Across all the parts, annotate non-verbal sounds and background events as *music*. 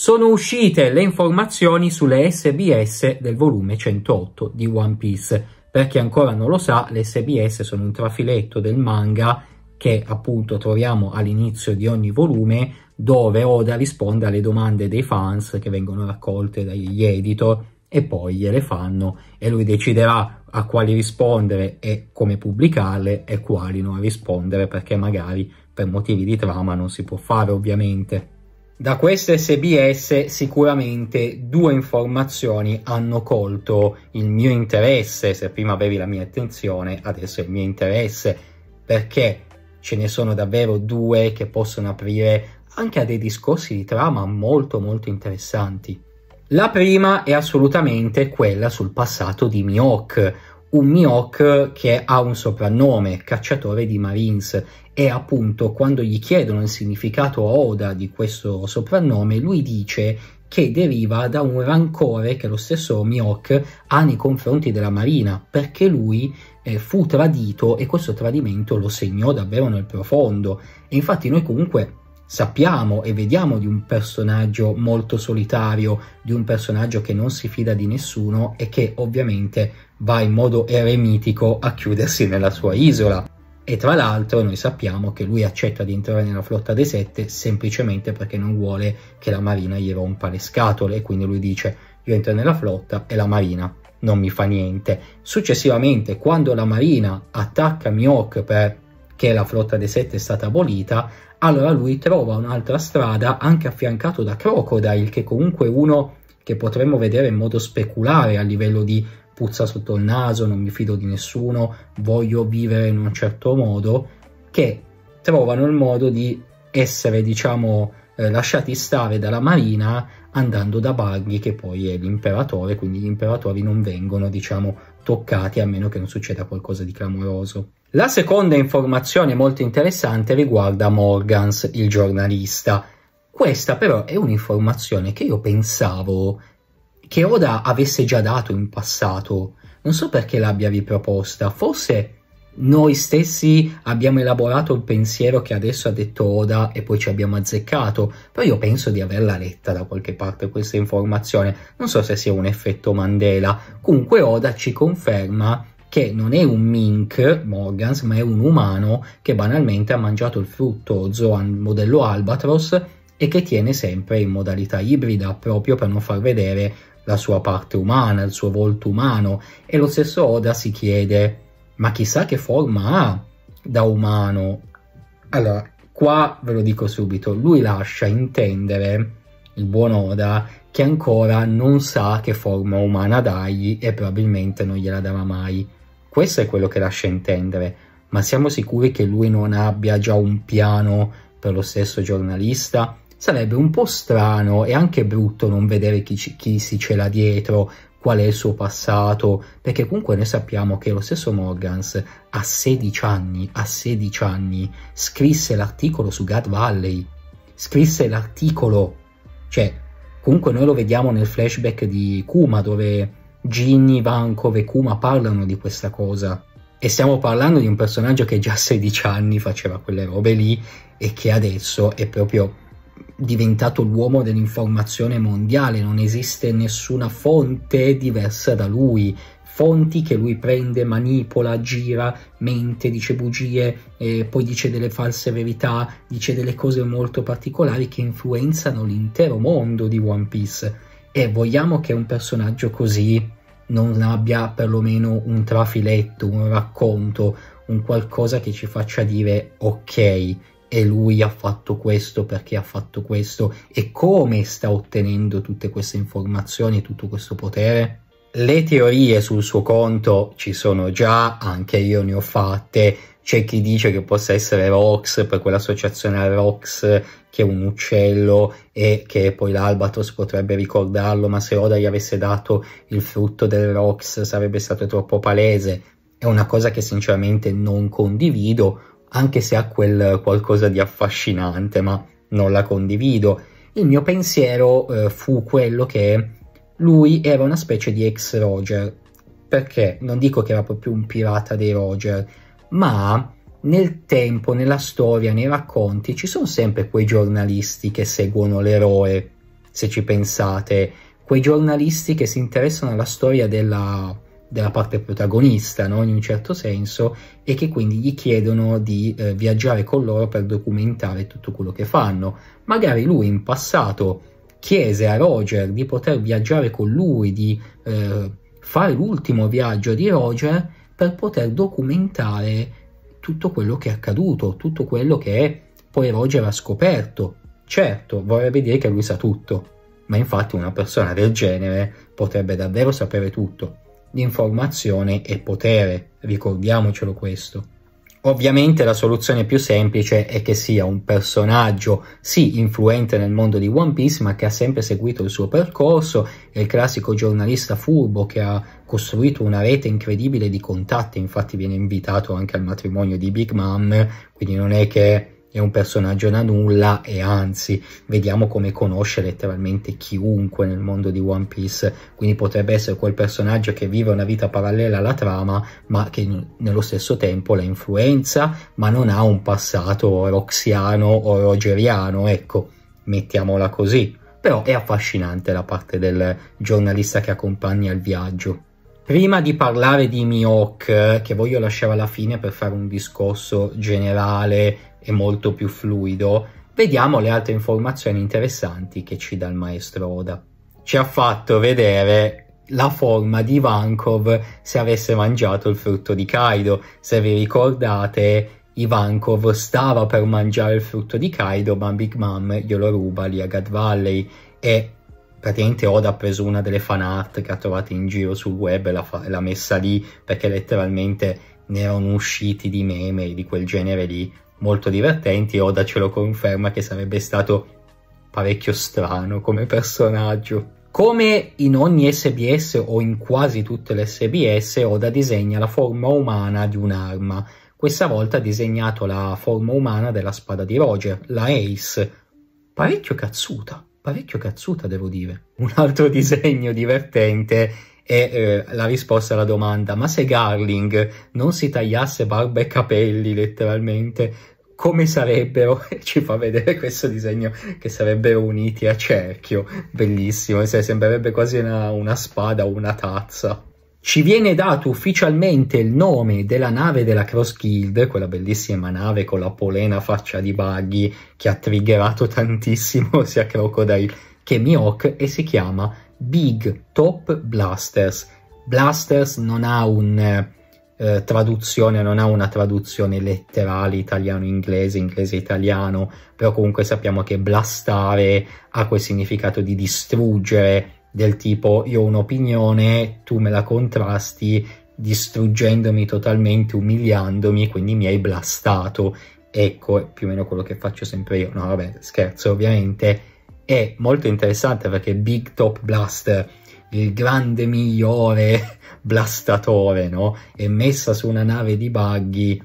sono uscite le informazioni sulle SBS del volume 108 di One Piece. Per chi ancora non lo sa, le SBS sono un trafiletto del manga che appunto troviamo all'inizio di ogni volume dove Oda risponde alle domande dei fans che vengono raccolte dagli editor e poi gliele fanno e lui deciderà a quali rispondere e come pubblicarle e quali non rispondere perché magari per motivi di trama non si può fare ovviamente. Da questo SBS sicuramente due informazioni hanno colto il mio interesse, se prima avevi la mia attenzione, adesso è il mio interesse, perché ce ne sono davvero due che possono aprire anche a dei discorsi di trama molto molto interessanti. La prima è assolutamente quella sul passato di Miok, un Mihawk che ha un soprannome, cacciatore di Marines, e appunto quando gli chiedono il significato a Oda di questo soprannome, lui dice che deriva da un rancore che lo stesso Mihawk ha nei confronti della Marina, perché lui eh, fu tradito e questo tradimento lo segnò davvero nel profondo. E infatti noi comunque sappiamo e vediamo di un personaggio molto solitario, di un personaggio che non si fida di nessuno e che ovviamente va in modo eremitico a chiudersi nella sua isola. E tra l'altro noi sappiamo che lui accetta di entrare nella flotta dei sette semplicemente perché non vuole che la marina gli rompa le scatole e quindi lui dice io entro nella flotta e la marina non mi fa niente. Successivamente quando la marina attacca Miok per che la flotta dei sette è stata abolita, allora lui trova un'altra strada anche affiancato da Crocodile, che comunque è uno che potremmo vedere in modo speculare a livello di puzza sotto il naso, non mi fido di nessuno, voglio vivere in un certo modo, che trovano il modo di essere, diciamo, eh, lasciati stare dalla marina andando da Barghi che poi è l'imperatore, quindi gli imperatori non vengono, diciamo, toccati a meno che non succeda qualcosa di clamoroso. La seconda informazione molto interessante riguarda Morgans, il giornalista. Questa però è un'informazione che io pensavo che Oda avesse già dato in passato. Non so perché l'abbia riproposta, forse noi stessi abbiamo elaborato il pensiero che adesso ha detto Oda e poi ci abbiamo azzeccato, però io penso di averla letta da qualche parte questa informazione, non so se sia un effetto Mandela, comunque Oda ci conferma che non è un mink, Morgans, ma è un umano che banalmente ha mangiato il frutto Zoan modello Albatros e che tiene sempre in modalità ibrida proprio per non far vedere la sua parte umana, il suo volto umano e lo stesso Oda si chiede ma chissà che forma ha da umano. Allora, qua ve lo dico subito, lui lascia intendere il buon Oda che ancora non sa che forma umana dagli e probabilmente non gliela darà mai questo è quello che lascia intendere, ma siamo sicuri che lui non abbia già un piano per lo stesso giornalista? Sarebbe un po' strano e anche brutto non vedere chi, chi si cela dietro, qual è il suo passato, perché comunque noi sappiamo che lo stesso Morgans a 16 anni, a 16 anni, scrisse l'articolo su God Valley, scrisse l'articolo, cioè comunque noi lo vediamo nel flashback di Kuma dove Ginny, Vanco, Kuma parlano di questa cosa. E stiamo parlando di un personaggio che già a 16 anni faceva quelle robe lì e che adesso è proprio diventato l'uomo dell'informazione mondiale, non esiste nessuna fonte diversa da lui, fonti che lui prende, manipola, gira, mente, dice bugie, eh, poi dice delle false verità, dice delle cose molto particolari che influenzano l'intero mondo di One Piece e vogliamo che un personaggio così non abbia perlomeno un trafiletto, un racconto, un qualcosa che ci faccia dire ok, e lui ha fatto questo perché ha fatto questo e come sta ottenendo tutte queste informazioni, tutto questo potere? le teorie sul suo conto ci sono già, anche io ne ho fatte. C'è chi dice che possa essere Rox per quell'associazione Rox che è un uccello e che poi l'Albatros potrebbe ricordarlo, ma se Oda gli avesse dato il frutto del Rox sarebbe stato troppo palese. È una cosa che sinceramente non condivido, anche se ha quel qualcosa di affascinante, ma non la condivido. Il mio pensiero eh, fu quello che lui era una specie di ex Roger, perché non dico che era proprio un pirata dei Roger, ma nel tempo, nella storia, nei racconti ci sono sempre quei giornalisti che seguono l'eroe, se ci pensate, quei giornalisti che si interessano alla storia della, della parte protagonista, no? in un certo senso, e che quindi gli chiedono di eh, viaggiare con loro per documentare tutto quello che fanno. Magari lui in passato chiese a Roger di poter viaggiare con lui, di eh, fare l'ultimo viaggio di Roger per poter documentare tutto quello che è accaduto, tutto quello che poi Roger ha scoperto. Certo, vorrebbe dire che lui sa tutto, ma infatti una persona del genere potrebbe davvero sapere tutto. L'informazione è potere, ricordiamocelo questo. Ovviamente la soluzione più semplice è che sia un personaggio sì influente nel mondo di One Piece ma che ha sempre seguito il suo percorso, è il classico giornalista furbo che ha costruito una rete incredibile di contatti, infatti viene invitato anche al matrimonio di Big Mom, quindi non è che è un personaggio da nulla e anzi vediamo come conosce letteralmente chiunque nel mondo di One Piece quindi potrebbe essere quel personaggio che vive una vita parallela alla trama ma che nello stesso tempo la influenza ma non ha un passato roxiano o rogeriano ecco mettiamola così però è affascinante la parte del giornalista che accompagna il viaggio Prima di parlare di Mihawk, che voglio lasciare alla fine per fare un discorso generale e molto più fluido, vediamo le altre informazioni interessanti che ci dà il maestro Oda. Ci ha fatto vedere la forma di Ivankov se avesse mangiato il frutto di Kaido. Se vi ricordate, Ivankov stava per mangiare il frutto di Kaido, ma Big Mom glielo ruba lì a God Valley e praticamente Oda ha preso una delle fanart che ha trovato in giro sul web e l'ha, l'ha messa lì perché letteralmente ne erano usciti di meme di quel genere lì molto divertenti Oda ce lo conferma che sarebbe stato parecchio strano come personaggio. Come in ogni SBS o in quasi tutte le SBS, Oda disegna la forma umana di un'arma. Questa volta ha disegnato la forma umana della spada di Roger, la Ace. Parecchio cazzuta, parecchio cazzuta devo dire. Un altro *laughs* disegno divertente è eh, la risposta alla domanda ma se Garling non si tagliasse barba e capelli letteralmente come sarebbero, *laughs* ci fa vedere questo disegno che sarebbero uniti a cerchio, bellissimo, cioè, sembrerebbe quasi una, una spada o una tazza. Ci viene dato ufficialmente il nome della nave della Cross Guild, quella bellissima nave con la polena faccia di Buggy che ha triggerato tantissimo *laughs* sia Crocodile che Mihawk e si chiama Big Top Blasters. Blasters non ha un, eh, traduzione, non ha una traduzione letterale italiano-inglese, inglese-italiano, però comunque sappiamo che blastare ha quel significato di distruggere, del tipo io ho un'opinione, tu me la contrasti, distruggendomi totalmente, umiliandomi, quindi mi hai blastato. Ecco, è più o meno quello che faccio sempre io. No, vabbè, scherzo, ovviamente è molto interessante perché Big Top Blaster, il grande migliore *laughs* blastatore, no? È messa su una nave di buggy,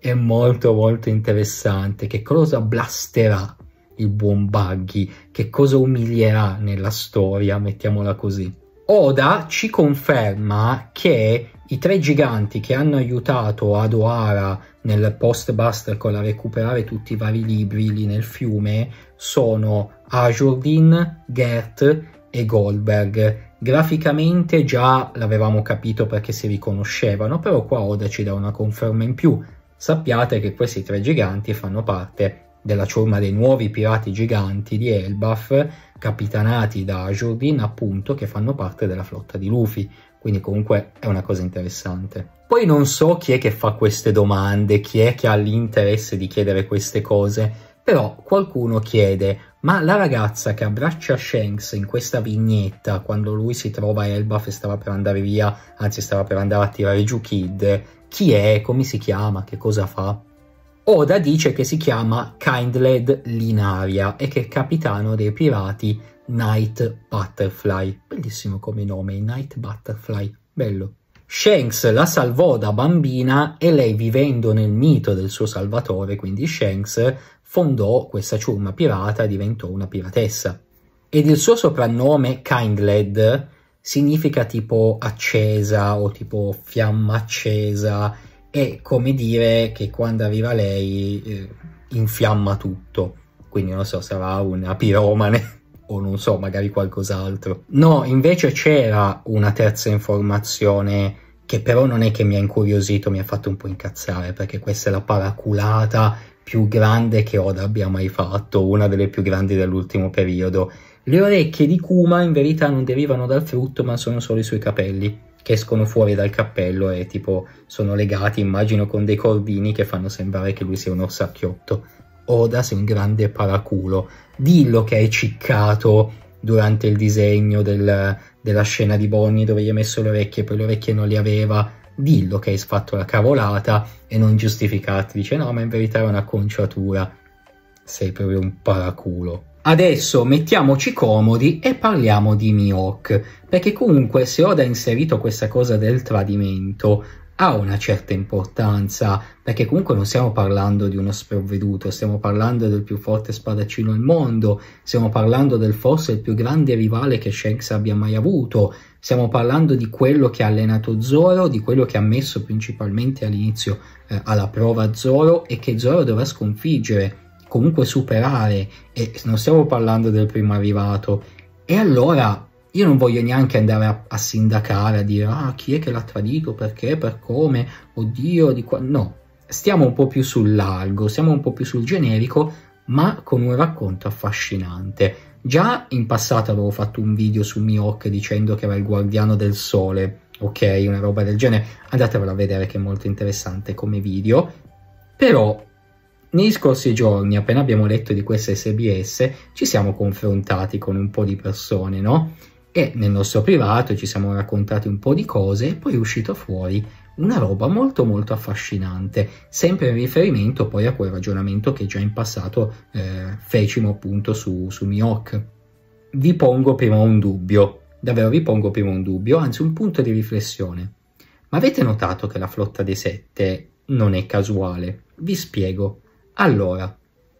è molto molto interessante. Che cosa blasterà il buon buggy? Che cosa umilierà nella storia, mettiamola così. Oda ci conferma che i tre giganti che hanno aiutato Adoara nel post-Bustercore a recuperare tutti i vari libri lì nel fiume sono Ajurdin, Gert e Goldberg. Graficamente già l'avevamo capito perché si riconoscevano, però qua Oda ci dà una conferma in più. Sappiate che questi tre giganti fanno parte della ciurma dei nuovi pirati giganti di Elbaf, capitanati da Ajurdin appunto, che fanno parte della flotta di Luffy. Quindi comunque è una cosa interessante. Poi non so chi è che fa queste domande, chi è che ha l'interesse di chiedere queste cose, però qualcuno chiede, ma la ragazza che abbraccia Shanks in questa vignetta quando lui si trova a Elbaf e stava per andare via, anzi stava per andare a tirare giù Kid, chi è, come si chiama, che cosa fa? Oda dice che si chiama Kindled Linaria e che è il capitano dei pirati Night Butterfly. Bellissimo come nome, Night Butterfly, bello. Shanks la salvò da bambina e lei vivendo nel mito del suo salvatore, quindi Shanks, fondò questa ciurma pirata e diventò una piratessa. Ed il suo soprannome Kindled significa tipo accesa o tipo fiamma accesa, è come dire che quando arriva lei eh, infiamma tutto, quindi non so, sarà una piromane *laughs* o non so, magari qualcos'altro. No, invece c'era una terza informazione che però non è che mi ha incuriosito, mi ha fatto un po' incazzare, perché questa è la paraculata più grande che Oda abbia mai fatto, una delle più grandi dell'ultimo periodo. Le orecchie di Kuma in verità non derivano dal frutto, ma sono solo i suoi capelli che escono fuori dal cappello e tipo sono legati, immagino, con dei cordini che fanno sembrare che lui sia un orsacchiotto. Oda sei un grande paraculo. Dillo che hai ciccato durante il disegno del, della scena di Bonnie dove gli hai messo le orecchie, e poi le orecchie non le aveva. Dillo che hai fatto la cavolata e non giustificarti. Dice no, ma in verità è una conciatura. Sei proprio un paraculo. Adesso mettiamoci comodi e parliamo di Mihawk, perché comunque se ho ha inserito questa cosa del tradimento ha una certa importanza, perché comunque non stiamo parlando di uno sprovveduto, stiamo parlando del più forte spadaccino al mondo, stiamo parlando del forse il più grande rivale che Shanks abbia mai avuto, stiamo parlando di quello che ha allenato Zoro, di quello che ha messo principalmente all'inizio eh, alla prova Zoro e che Zoro dovrà sconfiggere comunque superare e non stiamo parlando del primo arrivato e allora io non voglio neanche andare a, a sindacare a dire ah chi è che l'ha tradito perché per come oddio di qua no stiamo un po' più sul largo stiamo un po' più sul generico ma con un racconto affascinante già in passato avevo fatto un video su Mihawk dicendo che era il guardiano del sole ok una roba del genere andatevelo a vedere che è molto interessante come video però negli scorsi giorni, appena abbiamo letto di questa SBS, ci siamo confrontati con un po' di persone, no? E nel nostro privato ci siamo raccontati un po' di cose e poi è uscito fuori una roba molto molto affascinante, sempre in riferimento poi a quel ragionamento che già in passato eh, fecimo appunto su, su Miok. Vi pongo prima un dubbio, davvero vi pongo prima un dubbio, anzi un punto di riflessione. Ma avete notato che la flotta dei sette non è casuale? Vi spiego. Allora,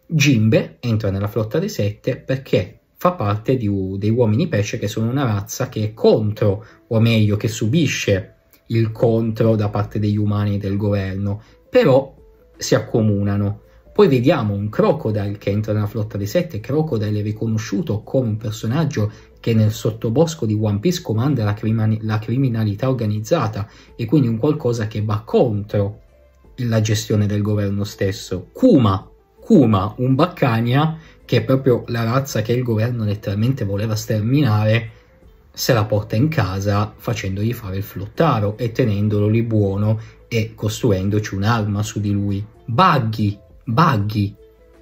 Jimbe entra nella flotta dei sette perché fa parte di, dei uomini pesce che sono una razza che è contro, o meglio, che subisce il contro da parte degli umani e del governo, però si accomunano. Poi vediamo un Crocodile che entra nella flotta dei sette, Crocodile è riconosciuto come un personaggio che nel sottobosco di One Piece comanda la, la criminalità organizzata e quindi un qualcosa che va contro la gestione del governo stesso. Kuma, Kuma, un Baccagna, che è proprio la razza che il governo letteralmente voleva sterminare, se la porta in casa facendogli fare il flottaro e tenendolo lì buono e costruendoci un'arma su di lui. Buggy, Buggy,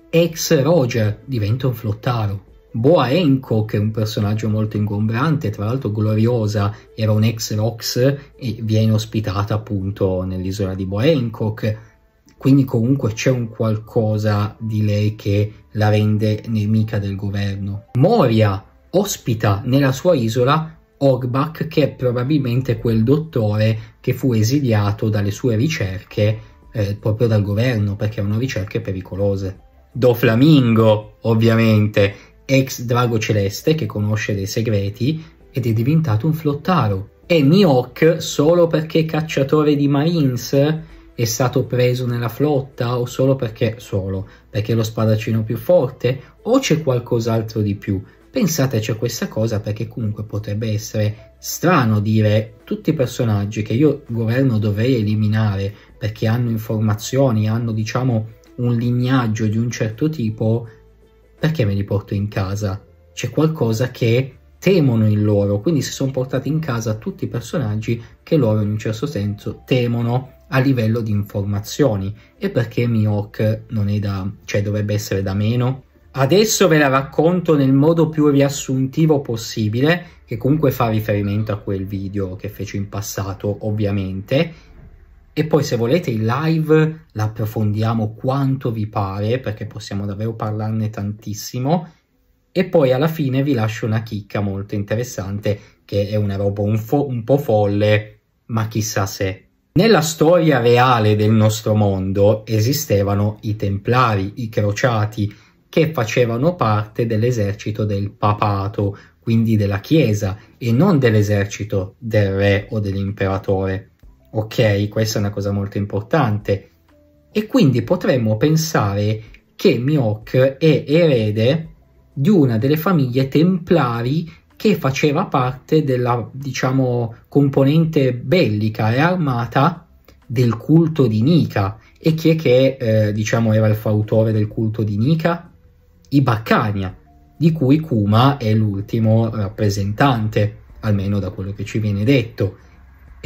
ex Roger, diventa un flottaro. Boa Enco, che è un personaggio molto ingombrante, tra l'altro gloriosa, era un ex Rox e viene ospitata appunto nell'isola di Boa Hancock, quindi comunque c'è un qualcosa di lei che la rende nemica del governo. Moria ospita nella sua isola Orbach, che è probabilmente quel dottore che fu esiliato dalle sue ricerche eh, proprio dal governo, perché erano ricerche pericolose. Do Flamingo, ovviamente, ex drago celeste che conosce dei segreti ed è diventato un flottaro. E Nihok, solo perché cacciatore di Marines, è stato preso nella flotta o solo perché solo perché è lo spadaccino più forte o c'è qualcos'altro di più pensateci a questa cosa perché comunque potrebbe essere strano dire tutti i personaggi che io governo dovrei eliminare perché hanno informazioni hanno diciamo un lignaggio di un certo tipo perché me li porto in casa? C'è qualcosa che temono in loro, quindi si sono portati in casa tutti i personaggi che loro in un certo senso temono a livello di informazioni e perché Mihawk non è da, cioè dovrebbe essere da meno. Adesso ve la racconto nel modo più riassuntivo possibile, che comunque fa riferimento a quel video che fece in passato, ovviamente, e poi se volete in live l'approfondiamo quanto vi pare perché possiamo davvero parlarne tantissimo e poi alla fine vi lascio una chicca molto interessante che è una roba un, fo un po' folle ma chissà se. Nella storia reale del nostro mondo esistevano i Templari, i Crociati, che facevano parte dell'esercito del papato, quindi della Chiesa, e non dell'esercito del re o dell'imperatore. Ok, questa è una cosa molto importante. E quindi potremmo pensare che Mioc è erede di una delle famiglie templari che faceva parte della, diciamo, componente bellica e armata del culto di Nika. E chi è che, eh, diciamo, era il fautore del culto di Nika? I Baccania, di cui Kuma è l'ultimo rappresentante, almeno da quello che ci viene detto.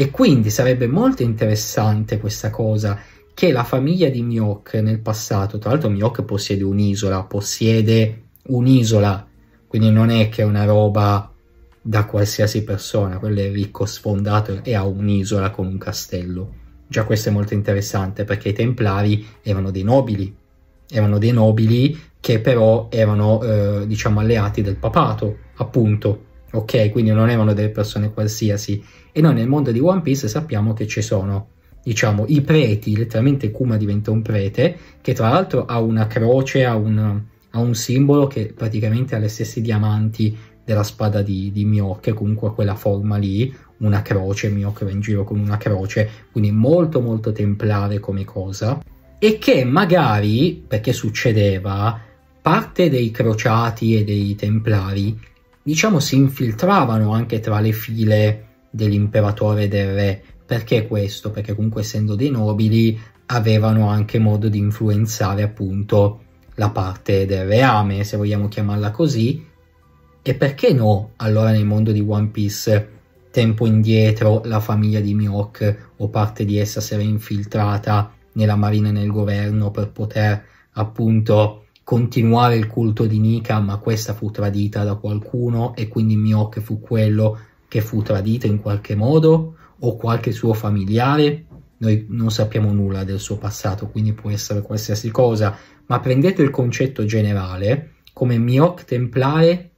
E quindi sarebbe molto interessante questa cosa che la famiglia di Mioc nel passato, tra l'altro Mioc possiede un'isola, possiede un'isola, quindi non è che è una roba da qualsiasi persona, quello è ricco, sfondato e ha un'isola con un castello. Già questo è molto interessante perché i Templari erano dei nobili, erano dei nobili che però erano eh, diciamo alleati del papato, appunto ok? Quindi non erano delle persone qualsiasi. E noi nel mondo di One Piece sappiamo che ci sono, diciamo, i preti, letteralmente Kuma diventa un prete, che tra l'altro ha una croce, ha un, ha un simbolo che praticamente ha le stesse diamanti della spada di, di Mioc, comunque quella forma lì, una croce, Mioc va in giro con una croce, quindi molto molto templare come cosa. E che magari, perché succedeva, parte dei crociati e dei templari diciamo si infiltravano anche tra le file dell'imperatore e del re. Perché questo? Perché comunque essendo dei nobili avevano anche modo di influenzare appunto la parte del reame, se vogliamo chiamarla così. E perché no, allora nel mondo di One Piece, tempo indietro, la famiglia di Mihawk o parte di essa si era infiltrata nella marina e nel governo per poter appunto continuare il culto di Nika, ma questa fu tradita da qualcuno e quindi Mioche fu quello che fu tradito in qualche modo o qualche suo familiare. Noi non sappiamo nulla del suo passato, quindi può essere qualsiasi cosa, ma prendete il concetto generale come Miok templare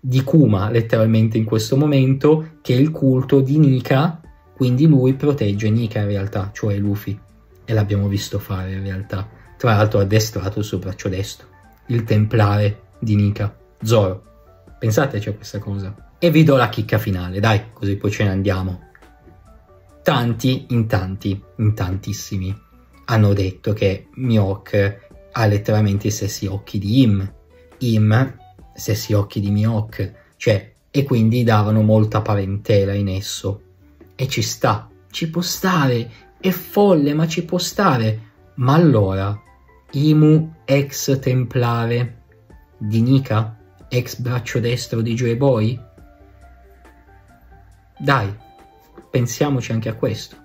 di Kuma, letteralmente in questo momento, che è il culto di Nika, quindi lui protegge Nika in realtà, cioè Luffy, e l'abbiamo visto fare in realtà tra l'altro addestrato il suo braccio destro, il templare di Nika, Zoro. Pensateci a cioè questa cosa. E vi do la chicca finale, dai, così poi ce ne andiamo. Tanti, in tanti, in tantissimi, hanno detto che Mihawk ha letteralmente i stessi occhi di Im, Im, stessi occhi di Mihawk, cioè, e quindi davano molta parentela in esso. E ci sta, ci può stare, è folle, ma ci può stare. Ma allora, Imu ex templare di Nika, ex braccio destro di Joy Boy? Dai, pensiamoci anche a questo.